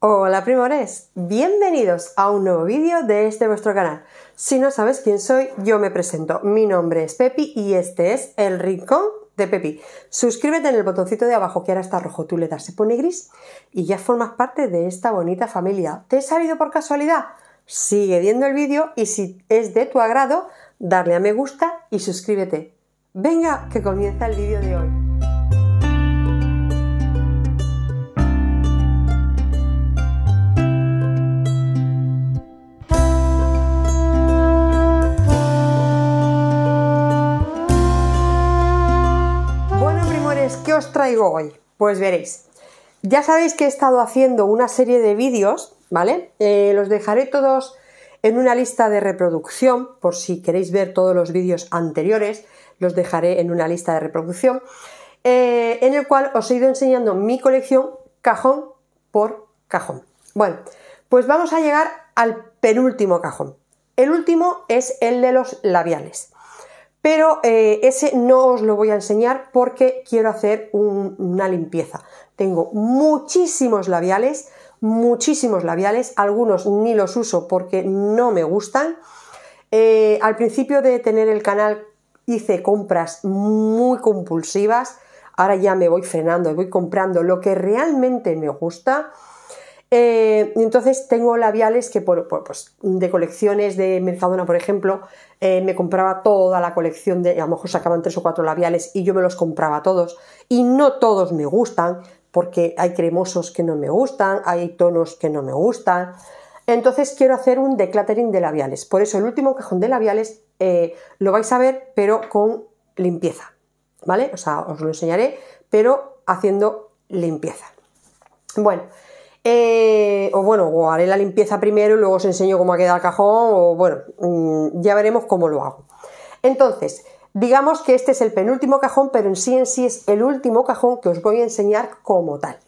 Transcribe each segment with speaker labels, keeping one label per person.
Speaker 1: Hola primores, bienvenidos a un nuevo vídeo de este vuestro canal. Si no sabes quién soy, yo me presento. Mi nombre es Pepi y este es El Rincón de Pepi. Suscríbete en el botoncito de abajo que ahora está rojo, tú le das, se pone gris y ya formas parte de esta bonita familia. ¿Te he salido por casualidad? Sigue viendo el vídeo y si es de tu agrado, darle a me gusta y suscríbete. Venga, que comienza el vídeo de hoy. os traigo hoy? Pues veréis. Ya sabéis que he estado haciendo una serie de vídeos, ¿vale? Eh, los dejaré todos en una lista de reproducción, por si queréis ver todos los vídeos anteriores, los dejaré en una lista de reproducción, eh, en el cual os he ido enseñando mi colección cajón por cajón. Bueno, pues vamos a llegar al penúltimo cajón. El último es el de los labiales pero eh, ese no os lo voy a enseñar porque quiero hacer una limpieza. Tengo muchísimos labiales, muchísimos labiales, algunos ni los uso porque no me gustan. Eh, al principio de tener el canal hice compras muy compulsivas, ahora ya me voy frenando y voy comprando lo que realmente me gusta. Eh, entonces tengo labiales que pues, de colecciones de Mercadona, por ejemplo, eh, me compraba toda la colección de, a lo mejor sacaban tres o cuatro labiales y yo me los compraba todos. Y no todos me gustan, porque hay cremosos que no me gustan, hay tonos que no me gustan. Entonces quiero hacer un decluttering de labiales. Por eso el último cajón de labiales eh, lo vais a ver, pero con limpieza. ¿Vale? O sea, os lo enseñaré, pero haciendo limpieza. Bueno, eh, o bueno, o haré la limpieza primero y luego os enseño cómo ha quedado el cajón, o bueno, mm, ya veremos cómo lo hago. Entonces, digamos que este es el penúltimo cajón, pero en sí en sí es el último cajón que os voy a enseñar como tal.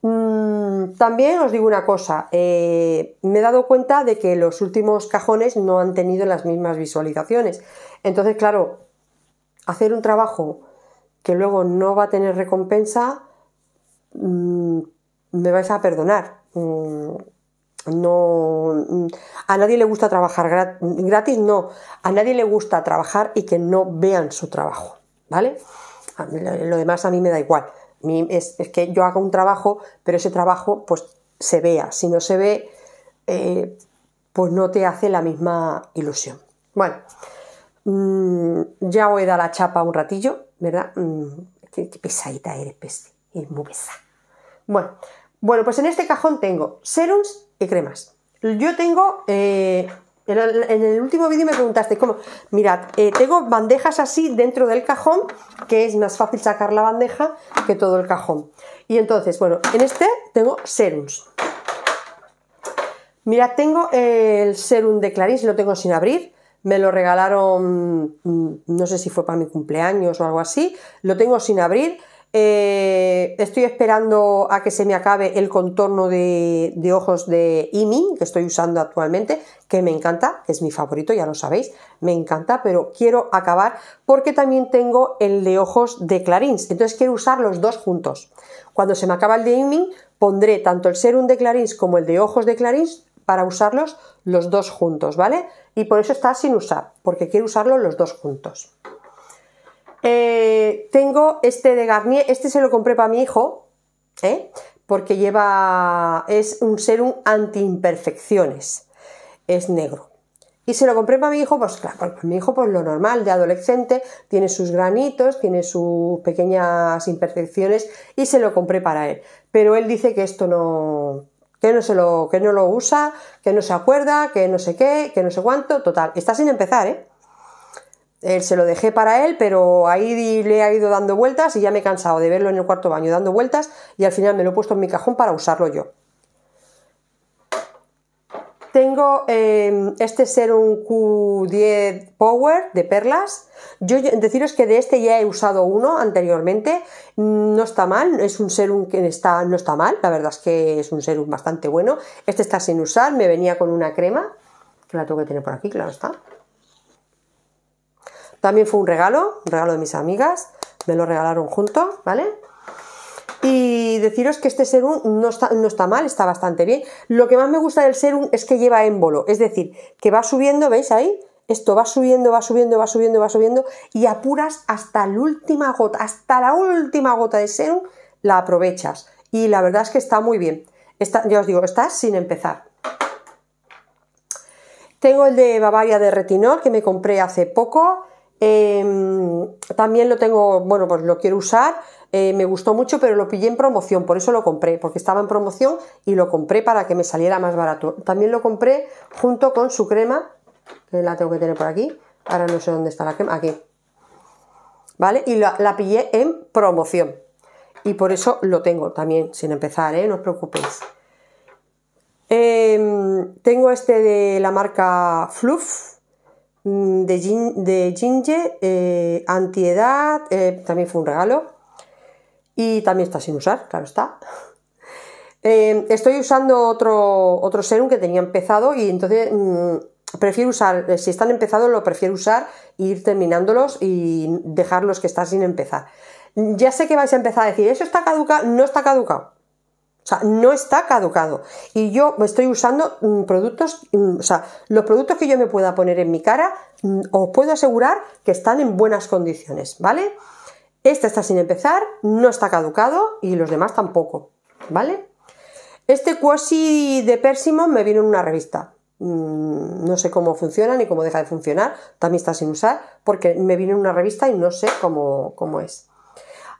Speaker 1: Mm, también os digo una cosa, eh, me he dado cuenta de que los últimos cajones no han tenido las mismas visualizaciones. Entonces, claro, hacer un trabajo que luego no va a tener recompensa, mm, me vais a perdonar. Mm, no, mm, a nadie le gusta trabajar gratis, no. A nadie le gusta trabajar y que no vean su trabajo, ¿vale? Lo demás a mí me da igual. Es, que yo hago un trabajo, pero ese trabajo pues se vea. Si no se ve, eh, pues no te hace la misma ilusión. Bueno, mm, ya voy a dar la chapa un ratillo, ¿verdad? qué, pesadita eres, peste. muy pesada. Bueno, bueno, pues en este cajón tengo serums y cremas. Yo tengo... Eh, en, el, último vídeo me preguntaste cómo... Mirad, eh, tengo bandejas así dentro del cajón, que es más fácil sacar la bandeja que todo el cajón. Y entonces, bueno, en este tengo serums. Mirad, tengo eh, el serum de Clarins, lo tengo sin abrir. Me lo regalaron, mm, no sé si fue para mi cumpleaños o algo así. Lo tengo sin abrir. Eh, estoy esperando a que se me acabe el contorno de, ojos de Imin, que estoy usando actualmente, que me encanta, es mi favorito, ya lo sabéis, me encanta, pero quiero acabar porque también tengo el de ojos de Clarins, entonces quiero usar los dos juntos. Cuando se me acaba el de Imin, pondré tanto el serum de Clarins como el de ojos de Clarins para usarlos los dos juntos, ¿vale? Y por eso está sin usar, porque quiero usarlos los dos juntos. Eh, tengo este de Garnier, este se lo compré para mi hijo, ¿eh? porque lleva, es un serum anti-imperfecciones, es negro. Y se lo compré para mi hijo, pues claro, pues mi hijo pues lo normal, de adolescente, tiene sus granitos, tiene sus pequeñas imperfecciones y se lo compré para él. Pero él dice que esto no, que no se lo, que no lo usa, que no se acuerda, que no sé qué, que no sé cuánto, total, está sin empezar, ¿eh? Él se lo dejé para él, pero ahí le ha ido dando vueltas y ya me he cansado de verlo en el cuarto baño dando vueltas y al final me lo he puesto en mi cajón para usarlo yo. Tengo em, este serum Q10 Power de perlas. Yo deciros que de este ya he usado uno anteriormente. No está mal, es un serum que está, no está mal. La verdad es que es un serum bastante bueno. Este está sin usar, me venía con una crema, que la tengo que tener por aquí, claro está. También fue un regalo, un regalo de mis amigas, me lo regalaron junto, ¿vale? Y deciros que este serum no está, no está mal, está bastante bien. Lo que más me gusta del serum es que lleva émbolo, es decir, que va subiendo, ¿veis ahí? Esto va subiendo, va subiendo, va subiendo, va subiendo y apuras hasta la última gota, hasta la última gota de serum la aprovechas. Y la verdad es que está muy bien. ya os digo, está sin empezar. Tengo el de Bavaria de retinol que me compré hace poco. Em, también lo tengo, bueno, pues lo quiero usar. Eh, me gustó mucho, pero lo pillé en promoción, por eso lo compré, porque estaba en promoción y lo compré para que me saliera más barato. También lo compré junto con su crema, que la tengo que tener por aquí. Ahora no sé dónde está la crema, aquí. ¿Vale? Y la, la pillé en promoción. Y por eso lo tengo también, sin empezar, ¿eh? No os preocupéis. Em, tengo este de la marca Fluff, Mm, de, de Jinje, eh, Antiedad, eh, también fue un regalo. Y también está sin usar, claro está. Eh, estoy usando otro, otro serum que tenía empezado y entonces mm, prefiero usar, si están empezados lo prefiero usar, e ir terminándolos y dejar los que están sin empezar. Ya sé que vais a empezar a decir, ¿eso está caduca, No está caducado. O sea, no está caducado. Y yo estoy usando mm, productos, mm, o sea, los productos que yo me pueda poner en mi cara, mm, os puedo asegurar que están en buenas condiciones, ¿vale? Este está sin empezar, no está caducado y los demás tampoco, ¿vale? Este cuasi de persimo me vino en una revista. No sé cómo funciona ni cómo deja de funcionar, también está sin usar, porque me vino en una revista y no sé cómo, cómo es.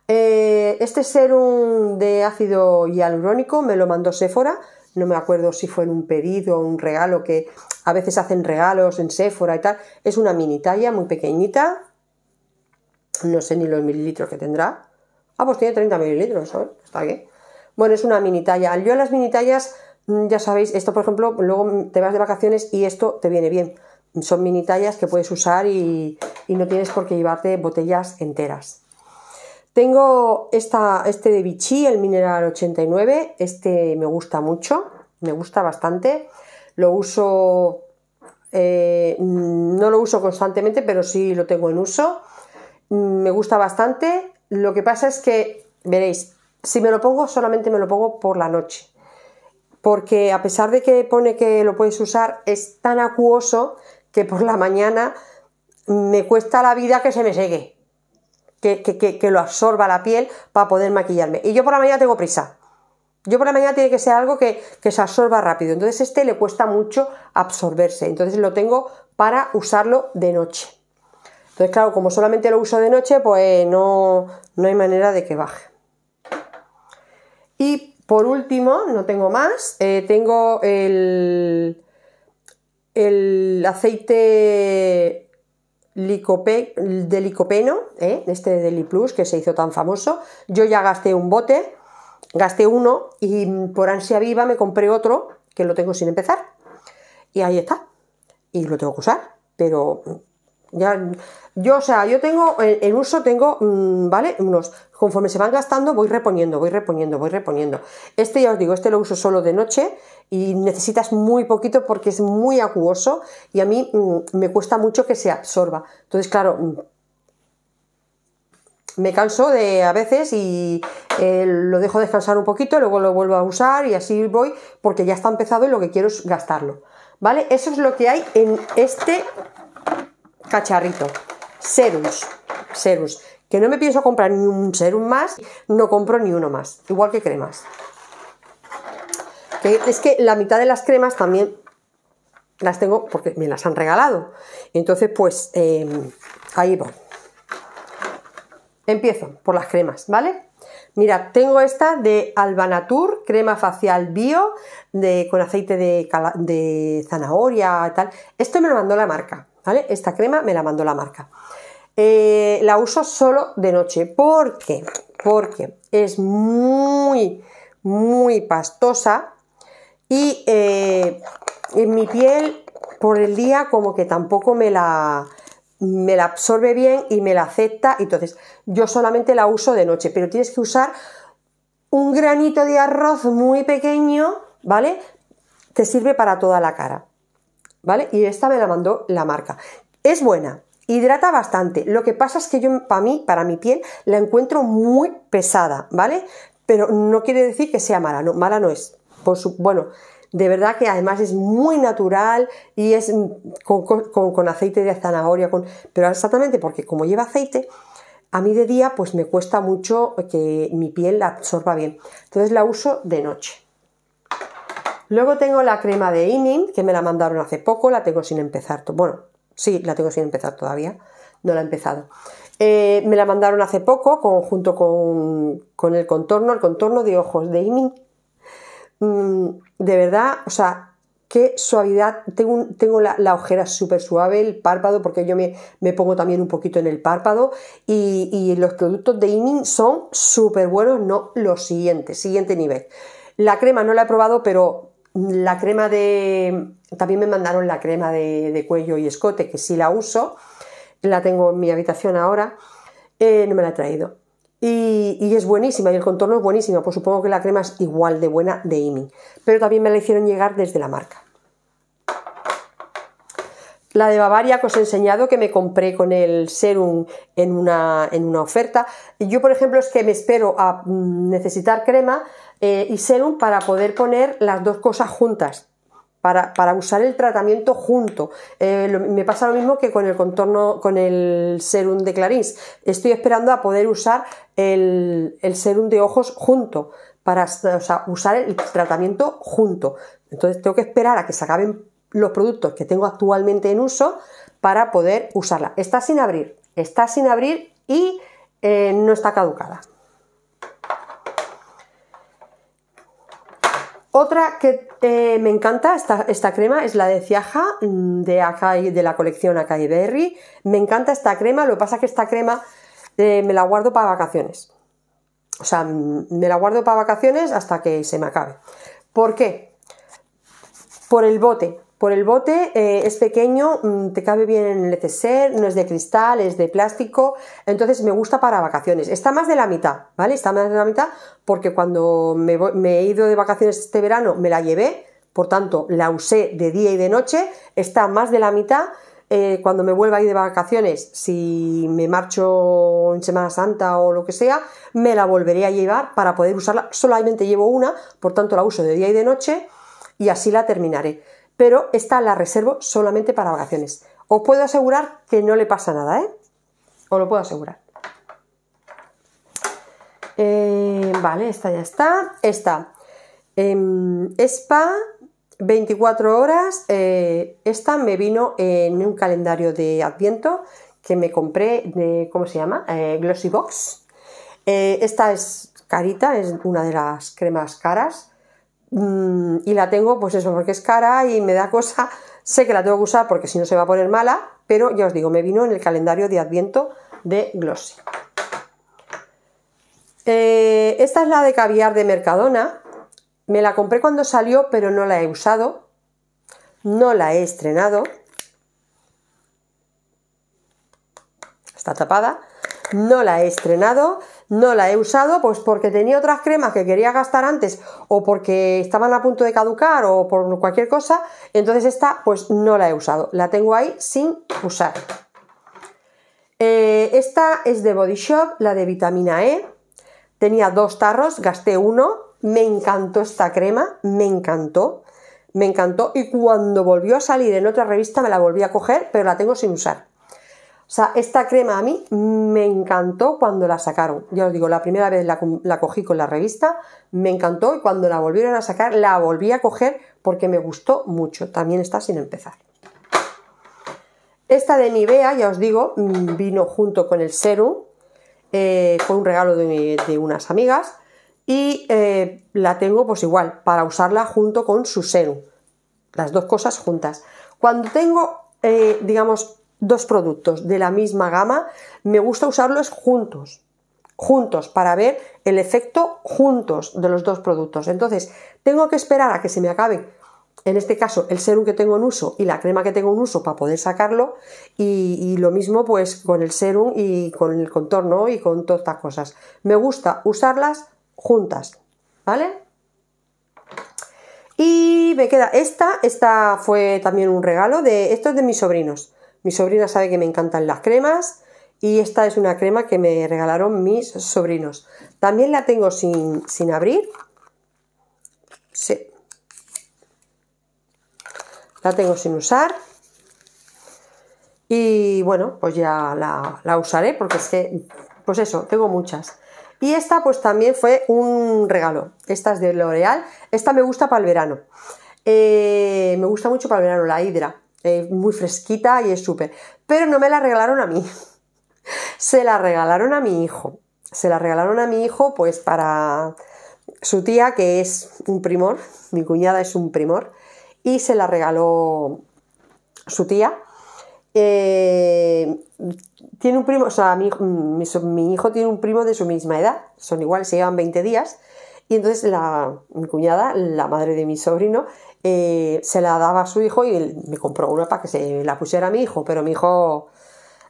Speaker 1: Eh, este serum de ácido hialurónico me lo mandó Sephora. No me acuerdo si fue en un pedido o un regalo que a veces hacen regalos en Sephora y tal. Es una mini talla muy pequeñita. No sé ni los mililitros que tendrá. Ah, pues tiene 30 mililitros, Está bien. Bueno, es una mini talla. Yo las mini tallas, mm, ya sabéis, esto por ejemplo, luego te vas de vacaciones y esto te viene bien. Son mini tallas que puedes usar y no tienes por qué llevarte botellas enteras. Tengo esta, este de Vichy, el Mineral 89. Este me gusta mucho, me gusta bastante. Lo uso, eh, mm, no lo uso constantemente, pero sí lo tengo en uso. Mm, me gusta bastante. Lo que pasa es que, veréis, si me lo pongo, solamente me lo pongo por la noche. Porque a pesar de que pone que lo puedes usar, es tan acuoso que por la mañana me cuesta la vida que se me seque que, lo absorba la piel para poder maquillarme. Y yo por la mañana tengo prisa. Yo por la mañana tiene que ser algo que, se absorba rápido. Entonces este le cuesta mucho absorberse. Entonces lo tengo para usarlo de noche. Entonces claro, como solamente lo uso de noche, pues no, no hay manera de que baje. Y por último, no tengo más, eh, tengo el aceite de licopeno, ¿eh? este de plus que se hizo tan famoso. Yo ya gasté un bote, gasté uno y por ansia viva me compré otro que lo tengo sin empezar. Y ahí está. Y lo tengo que usar, pero ya, yo, o sea, yo tengo, en, uso tengo, mm, ¿vale? Unos, conforme se van gastando, voy reponiendo, voy reponiendo, voy reponiendo. Este ya os digo, este lo uso solo de noche y necesitas muy poquito porque es muy acuoso y a mí mm, me cuesta mucho que se absorba. Entonces, claro, mm, me canso de a veces y eh, lo dejo descansar un poquito, luego lo vuelvo a usar y así voy porque ya está empezado y lo que quiero es gastarlo. ¿Vale? Eso es lo que hay en este cacharrito. Serums. Serums. Que no me pienso comprar ni un serum más, no compro ni uno más. Igual que cremas es que la mitad de las cremas también las tengo porque me las han regalado. Entonces, pues em, ahí va. Empiezo por las cremas, ¿vale? Mira, tengo esta de Albanatur, crema facial bio, de, con aceite de, zanahoria, tal. Esto me lo mandó la marca, ¿vale? Esta crema me la mandó la marca. Eh, la uso solo de noche. ¿Por qué? Porque es muy, muy pastosa y eh, en mi piel por el día como que tampoco me la, me la absorbe bien y me la acepta. Entonces yo solamente la uso de noche, pero tienes que usar un granito de arroz muy pequeño, ¿vale? Te sirve para toda la cara, ¿vale? Y esta me la mandó la marca. Es buena, hidrata bastante. Lo que pasa es que yo para mí, para mi piel, la encuentro muy pesada, ¿vale? Pero no quiere decir que sea mala, no, mala no es bueno, de verdad que además es muy natural y es mm, con, aceite de zanahoria, con, pero exactamente porque como lleva aceite, a mí de día pues me cuesta mucho que mi piel la absorba bien. Entonces la uso de noche. Luego tengo la crema de Imin, que me la mandaron hace poco, la tengo sin empezar. Bueno, sí, la tengo sin empezar todavía, no la he empezado. Eh, me la mandaron hace poco junto con, con el contorno, el contorno de ojos de Imin, Mm, de verdad, o sea, qué suavidad. Tengo, tengo la, ojera súper suave, el párpado, porque yo me, pongo también un poquito en el párpado. Y, los productos de inning son súper buenos, no lo siguiente, siguiente nivel. La crema no la he probado, pero la crema de. También me mandaron la crema de, cuello y escote, que sí la uso. La tengo en mi habitación ahora. Eh, no me la he traído. Y, es buenísima, y el contorno es buenísimo. pues supongo que la crema es igual de buena de Imi. pero también me la hicieron llegar desde la marca. La de Bavaria que os he enseñado que me compré con el serum en una, en una oferta. Yo, por ejemplo, es que me espero a mm, necesitar crema eh, y serum para poder poner las dos cosas juntas para, usar el tratamiento junto. Eh, me pasa lo mismo que con el contorno, con el serum de Clarins. Estoy esperando a poder usar el, serum de ojos junto, para usar el tratamiento junto. Entonces tengo que esperar a que se acaben los productos que tengo actualmente en uso para poder usarla. Está sin abrir, está sin abrir y eh, no está caducada. Otra que me encanta, esta, crema, es la de Ciaja, mm, de, de la colección Akai Berry. Me encanta esta crema, lo que pasa es que esta crema eh, me la guardo para vacaciones. O sea, mm, me la guardo para vacaciones hasta que se me acabe. ¿Por qué? Por el bote. Por el bote eh, es pequeño, mm, te cabe bien en el neceser, no es de cristal, es de plástico, entonces me gusta para vacaciones. Está más de la mitad, ¿vale? Está más de la mitad porque cuando me, he ido de vacaciones este verano me la llevé, por tanto la usé de día y de noche, está más de la mitad. Eh, cuando me vuelva a ir de vacaciones, si me marcho en Semana Santa o lo que sea, me la volveré a llevar para poder usarla. Solamente llevo una, por tanto la uso de día y de noche y así la terminaré pero esta la reservo solamente para vacaciones. Os puedo asegurar que no le pasa nada, ¿eh? Os lo puedo asegurar. Eh, vale, esta ya está. Esta. Em, spa, 24 horas. Eh, esta me vino en un calendario de Adviento que me compré de, ¿cómo se llama? Eh, Glossy Box. esta es carita, es una de las cremas caras. Mm, y la tengo, pues eso, porque es cara y me da cosa. Sé que la tengo que usar porque si no se va a poner mala, pero ya os digo, me vino en el calendario de Adviento de Glossy. Eh, esta es la de caviar de Mercadona. Me la compré cuando salió, pero no la he usado. No la he estrenado. Está tapada. No la he estrenado no la he usado pues porque tenía otras cremas que quería gastar antes o porque estaban a punto de caducar o por cualquier cosa, entonces esta pues no la he usado, la tengo ahí sin usar. Eh, esta es de Body Shop, la de vitamina E, tenía dos tarros, gasté uno, me encantó esta crema, me encantó, me encantó y cuando volvió a salir en otra revista me la volví a coger, pero la tengo sin usar. O sea, esta crema a mí me encantó cuando la sacaron. Ya os digo, la primera vez la, cogí con la revista, me encantó y cuando la volvieron a sacar la volví a coger porque me gustó mucho. También está sin empezar. Esta de Nivea, ya os digo, mm, vino junto con el serum. Eh, fue un regalo de, unas amigas y eh, la tengo pues igual para usarla junto con su serum. Las dos cosas juntas. Cuando tengo, eh, digamos, dos productos de la misma gama, me gusta usarlos juntos, juntos, para ver el efecto juntos de los dos productos. Entonces, tengo que esperar a que se me acabe en este caso, el serum que tengo en uso y la crema que tengo en uso para poder sacarlo, y, lo mismo pues con el serum y con el contorno y con todas estas cosas. Me gusta usarlas juntas, ¿vale? Y me queda esta, esta fue también un regalo de, estos de mis sobrinos. Mi sobrina sabe que me encantan las cremas y esta es una crema que me regalaron mis sobrinos. También la tengo sin, abrir. Sí. La tengo sin usar. Y bueno, pues ya la, usaré porque es que, pues eso, tengo muchas. Y esta pues también fue un regalo. Esta es de L'Oreal. Esta me gusta para el verano. Eh, me gusta mucho para el verano la Hydra. Eh, muy fresquita y es súper. Pero no me la regalaron a mí, se la regalaron a mi hijo. Se la regalaron a mi hijo pues para su tía, que es un primor, mi cuñada es un primor, y se la regaló su tía. Eh, tiene un primo, o sea, mi, hijo tiene un primo de su misma edad, son iguales, se llevan 20 días, y entonces la, mi cuñada, la madre de mi sobrino, eh, se la daba a su hijo y me compró una para que se la pusiera a mi hijo, pero mi hijo,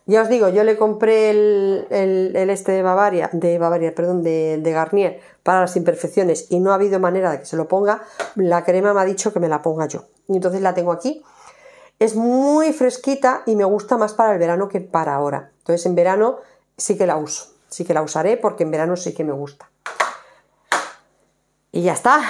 Speaker 1: ya os digo, yo le compré el, este de Bavaria, de Bavaria, perdón, de, Garnier para las imperfecciones y no ha habido manera de que se lo ponga, la crema me ha dicho que me la ponga yo. Y entonces la tengo aquí. Es muy fresquita y me gusta más para el verano que para ahora. Entonces en verano sí que la uso, sí que la usaré porque en verano sí que me gusta. Y ya está.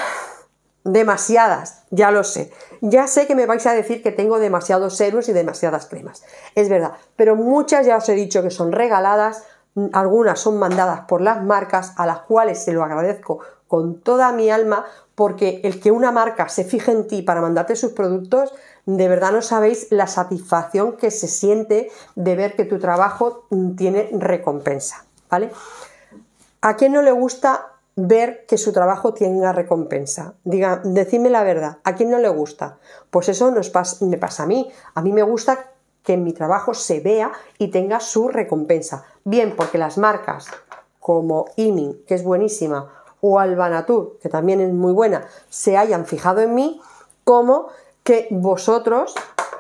Speaker 1: Demasiadas, ya lo sé. Ya sé que me vais a decir que tengo demasiados serums y demasiadas cremas. Es verdad, pero muchas ya os he dicho que son regaladas, algunas son mandadas por las marcas a las cuales se lo agradezco con toda mi alma porque el que una marca se fije en ti para mandarte sus productos, de verdad no sabéis la satisfacción que se siente de ver que tu trabajo tiene recompensa, ¿vale? ¿A quién no le gusta ver que su trabajo tenga recompensa. Diga, decime la verdad, ¿a quién no le gusta? Pues eso nos me pasa a mí. A mí me gusta que mi trabajo se vea y tenga su recompensa. Bien, porque las marcas como Imin, que es buenísima, o Albanatur, que también es muy buena, se hayan fijado en mí, como que vosotros,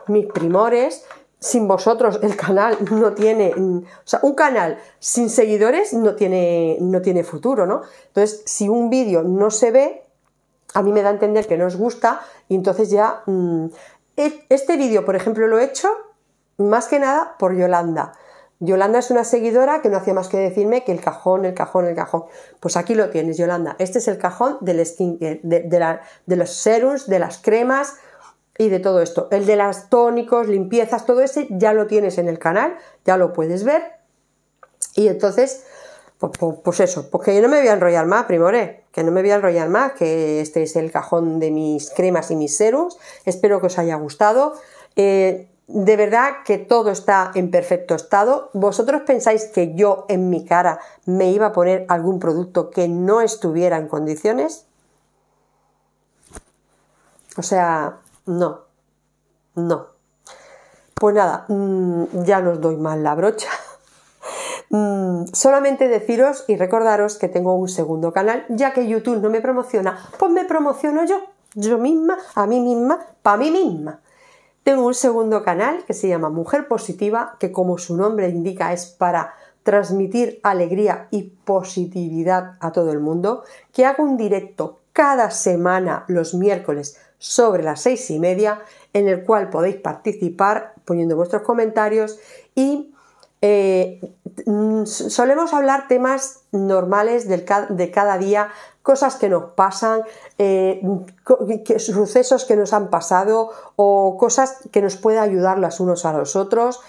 Speaker 1: mis primores, sin vosotros el canal no tiene, mm, o sea, un canal sin seguidores no tiene, no tiene futuro, ¿no? Entonces, si un vídeo no se ve, a mí me da a entender que no os gusta y entonces ya, mm, e-, este vídeo, por ejemplo, lo he hecho más que nada por Yolanda. Yolanda es una seguidora que no hacía más que decirme que el cajón, el cajón, el cajón. Pues aquí lo tienes, Yolanda. Este es el cajón del eh, de, la, de los serums, de las cremas, y de todo esto. El de las tónicos, limpiezas, todo ese ya lo tienes en el canal, ya lo puedes ver. Y entonces, pues, eso, porque yo no me voy a enrollar más, primoré, que no me voy a enrollar más, que este es el cajón de mis cremas y mis serums. Espero que os haya gustado. Eh, de verdad que todo está en perfecto estado. ¿Vosotros pensáis que yo en mi cara me iba a poner algún producto que no estuviera en condiciones? O sea, no, no. Pues nada, mm, ya no doy mal la brocha. Mm, solamente deciros y recordaros que tengo un segundo canal, ya que YouTube no me promociona, pues me promociono yo, yo misma, a mí misma, para mí misma. Tengo un segundo canal que se llama Mujer Positiva, que como su nombre indica es para transmitir alegría y positividad a todo el mundo, que hago un directo cada semana los miércoles sobre las seis y media, en el cual podéis participar poniendo vuestros comentarios y eh, solemos hablar temas normales del de cada día, cosas que nos pasan, eh, sucesos que nos han pasado o cosas que nos puede ayudar los unos a los otros.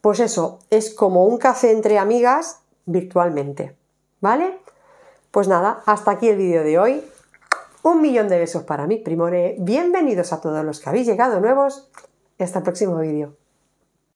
Speaker 1: Pues eso, es como un café entre amigas virtualmente. ¿Vale? Pues nada, hasta aquí el vídeo de hoy. Un millón de besos para mi primone. Bienvenidos a todos los que habéis llegado nuevos. Hasta el próximo vídeo.